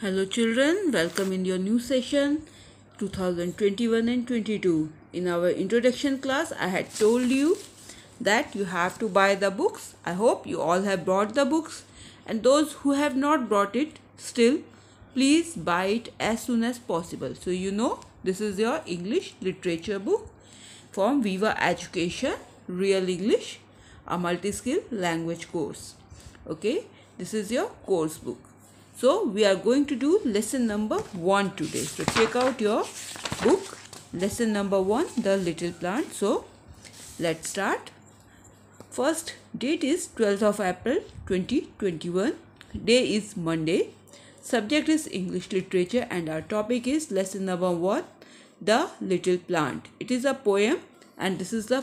Hello children, welcome in your new session 2021 and 22. In our introduction class, I had told you that you have to buy the books. I hope you all have brought the books and those who have not brought it still, please buy it as soon as possible. So you know this is your English literature book from Viva Education, Real English, a multi-skill language course. Okay, this is your course book so we are going to do lesson number 1 today. So check out your book lesson number 1 the little plant. So let's start. First date is 12th of April 2021. Day is Monday. Subject is English literature and our topic is lesson number 1 the little plant. It is a poem and this is the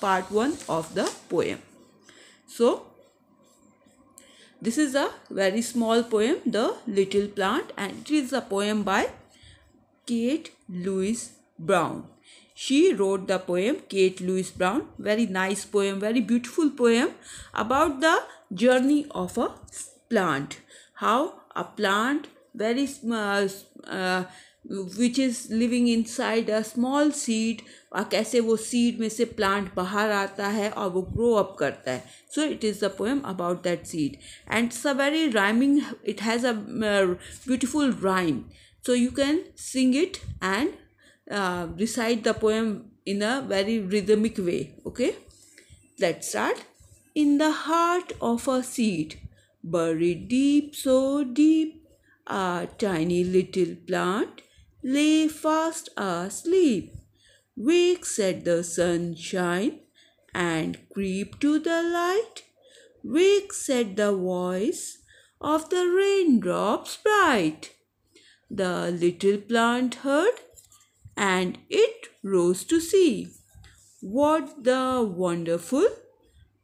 part 1 of the poem. So this is a very small poem, The Little Plant, and it is a poem by Kate Louise Brown. She wrote the poem Kate Louise Brown, very nice poem, very beautiful poem about the journey of a plant. How a plant very uh, uh, which is living inside a small seed और कैसे वो seed में से plant बाहर आता है और वो ग्रो अप करता है so it is the poem about that seed and it's a very rhyming it has a beautiful rhyme so you can sing it and uh, recite the poem in a very rhythmic way okay let's start in the heart of a seed buried deep so deep a tiny little plant lay fast asleep. Wake, said the sunshine, and creep to the light. Wake, said the voice of the raindrops bright. The little plant heard, and it rose to see what the wonderful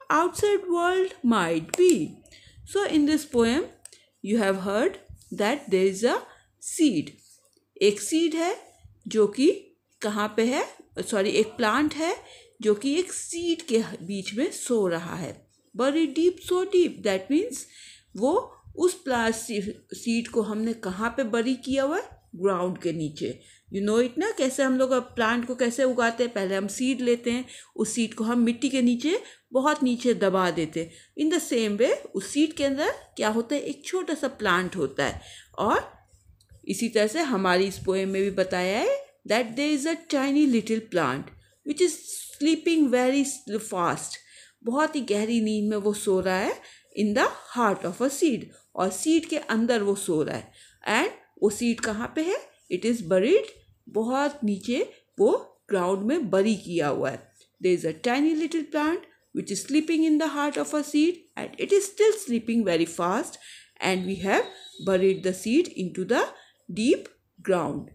outside world might be. So, in this poem, you have heard that there is a seed. एक seed है जो कि कहाँ पे है sorry एक plant है जो कि एक सीड के बीच में सो रहा है बड़ी deep so deep that means वो उस प्लांट सीड को हमने कहाँ पे बरी किया हुआ है ग्राउंड के नीचे यू नो इट ना कैसे हम लोग प्लांट को कैसे उगाते हैं पहले हम सीड लेते हैं उस सीड को हम मिट्टी के नीचे बहुत नीचे दबा देते हैं इन द सेम वे उस सीड के अंदर क्या होता है एक छोटा सा प्लांट होता है और इसी तरह से हमारी इस पोएम में भी बताया है that there is a tiny little plant which is sleeping very fast बहुत ही गहरी नींद में वो सो रहा है in the heart of a seed और सीड के अंदर वो सो रहा है एंड वो सीड कहाँ पे है इट इज़ बरीड बहुत नीचे वो ग्राउंड में बरी किया हुआ है there is a tiny little plant which is sleeping in the heart of a seed and it is still sleeping very fast and we have buried the seed into the deep ground.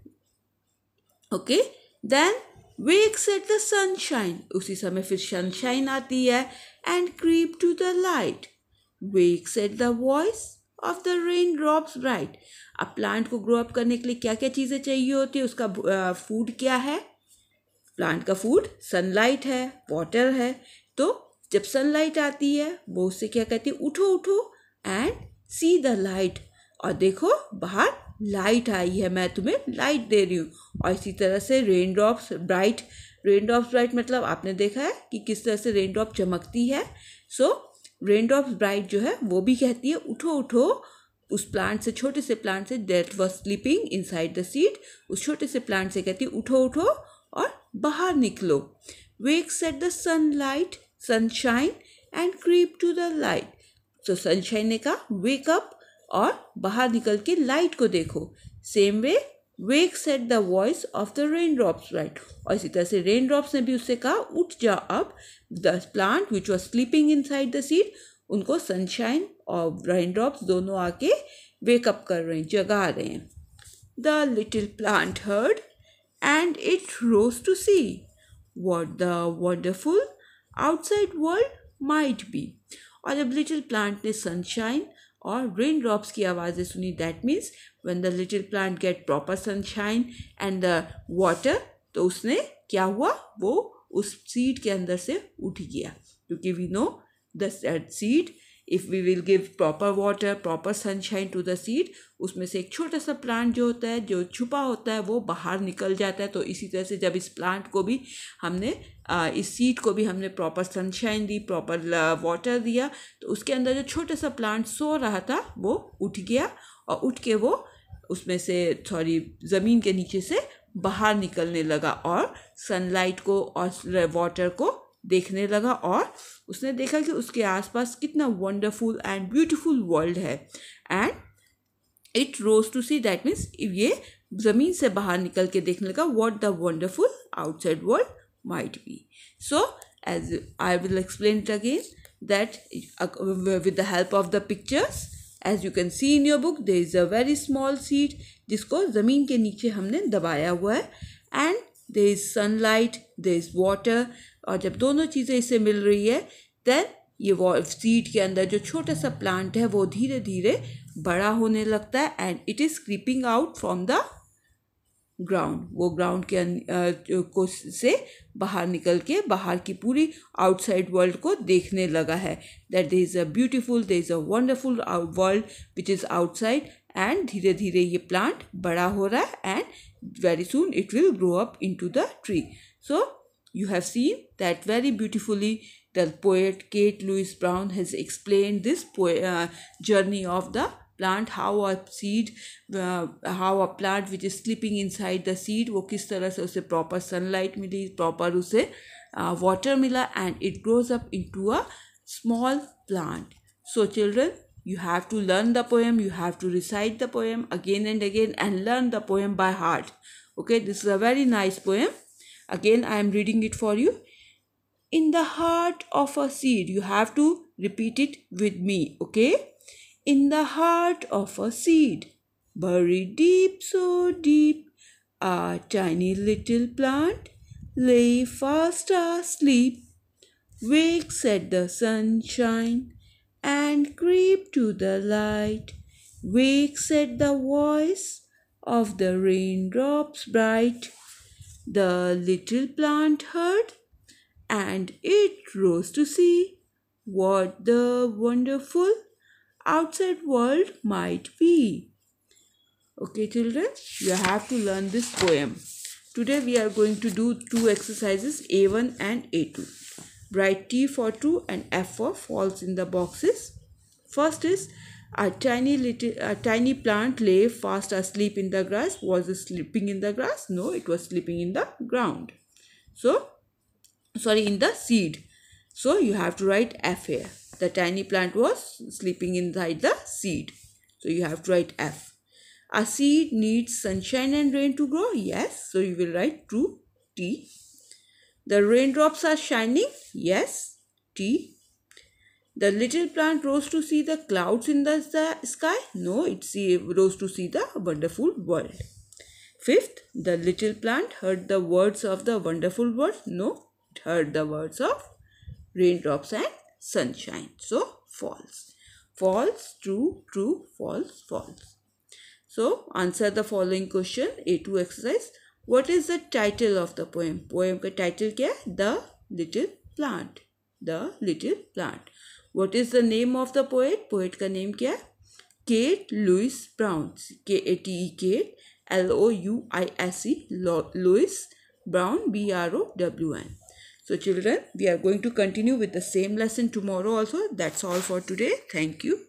Okay, then wakes at the sunshine. उसी समय फिर sunshine आती है and creep to the light. Wakes at the voice of the rain drops bright. अब plant को grow up करने के लिए क्या क्या चीज़ें चाहिए होती है उसका uh, food क्या है प्लांट का फूड सनलाइट है वाटर है तो जब सनलाइट आती है वो उससे क्या कहती है उठो उठो एंड सी द लाइट और देखो बाहर लाइट आई है मैं तुम्हें लाइट दे रही हूँ और इसी तरह से rain drops bright rain drops bright मतलब आपने देखा है कि किस तरह से रेन ड्रॉप चमकती है सो रेन ड्रॉप्स ब्राइट जो है वो भी कहती है उठो उठो उस प्लांट से छोटे से प्लांट से that was sleeping inside the seed उस छोटे से प्लांट से कहती है उठो उठो और बाहर निकलो wake said the sun light sunshine and creep to the light so sunshine ने कहा वेकअप और बाहर निकल के लाइट को देखो same way wake said the voice of the rain drops right और इसी तरह से रेन ड्रॉप्स ने भी उससे कहा उठ जा अब the plant which was sleeping inside the seed उनको सनशाइन और रेन ड्रॉप्स दोनों आके वेकअप कर रहे हैं जगा रहे हैं the little plant heard and it rose to see what the wonderful outside world might be और जब लिटिल प्लांट ने सनशाइन और रेन ड्रॉप्स की आवाज़ें सुनी that means when the little plant get proper sunshine and the water तो उसने क्या हुआ वो उस सीड के अंदर से उठ गया क्योंकि we know the seed if we will give proper water proper sunshine to the seed उसमें से एक छोटा सा प्लांट जो होता है जो छुपा होता है वो बाहर निकल जाता है तो इसी तरह से जब इस प्लांट को भी हमने इस सीड को भी हमने प्रॉपर सनशाइन दी प्रॉपर वाटर दिया तो उसके अंदर जो छोटा सा प्लांट सो रहा था वो उठ गया और उठ के वो उसमें से सॉरी ज़मीन के नीचे से बाहर निकलने लगा और सनलाइट को और वाटर को देखने लगा और उसने देखा कि उसके आसपास कितना वंडरफुल एंड ब्यूटीफुल वर्ल्ड है and it rose to see that means ये ज़मीन से बाहर निकल के देखने लगा what the wonderful outside world might be so as I will explain it again that with the help of the pictures as you can see in your book book is a very small seed जिसको ज़मीन के नीचे हमने दबाया हुआ है देर there is sunlight there is water और जब दोनों चीज़ें इसे मिल रही है देन ये वो सीड के अंदर जो छोटा सा प्लांट है वो धीरे धीरे बड़ा होने लगता है and it is creeping out from the ground वो ग्राउंड के अं-, को से बाहर निकल के बाहर की पूरी आउटसाइड वर्ल्ड को देखने लगा है that they is a beautiful they is a wonderful world which is outside and धीरे धीरे ये प्लांट बड़ा हो रहा है and very soon it will grow up into the tree so You have seen that very beautifully the poet Kate Louise Brown has explained this uh, journey of the plant how a seed uh, how a plant which is sleeping inside the seed वो proper sunlight मिली proper uh, water and it grows up into a small plant so children you have to learn the poem you have to recite the poem again and again and learn the poem by heart okay this is a very nice poem again i am reading it for you in the heart of a seed you have to repeat it with me okay in the heart of a seed buried deep so deep a tiny little plant lay fast asleep wakes at the sunshine and creep to the light wakes at the voice of the raindrops bright the little plant heard, and it rose to see what the wonderful outside world might be. Okay, children, you have to learn this poem. Today we are going to do two exercises A1 and A2. Write T for two and F for false in the boxes. First is a tiny little, a tiny plant lay fast asleep in the grass. Was it sleeping in the grass? No, it was sleeping in the ground. So, sorry, in the seed. So you have to write F here. The tiny plant was sleeping inside the seed. So you have to write F. A seed needs sunshine and rain to grow. Yes. So you will write true t The raindrops are shining. Yes. T. The little plant rose to see the clouds in the sky. No, it rose to see the wonderful world. Fifth, the little plant heard the words of the wonderful world. No, it heard the words of raindrops and sunshine. So, false. False, true, true, false, false. So, answer the following question, A2 exercise. What is the title of the poem? Poem का title क्या The Little Plant. The Little Plant. What is the name of the poet? Poet poet का name क्या है Kate Brown. K A T E Brown K A T so children we are going to continue with the same lesson tomorrow also that's all for today thank you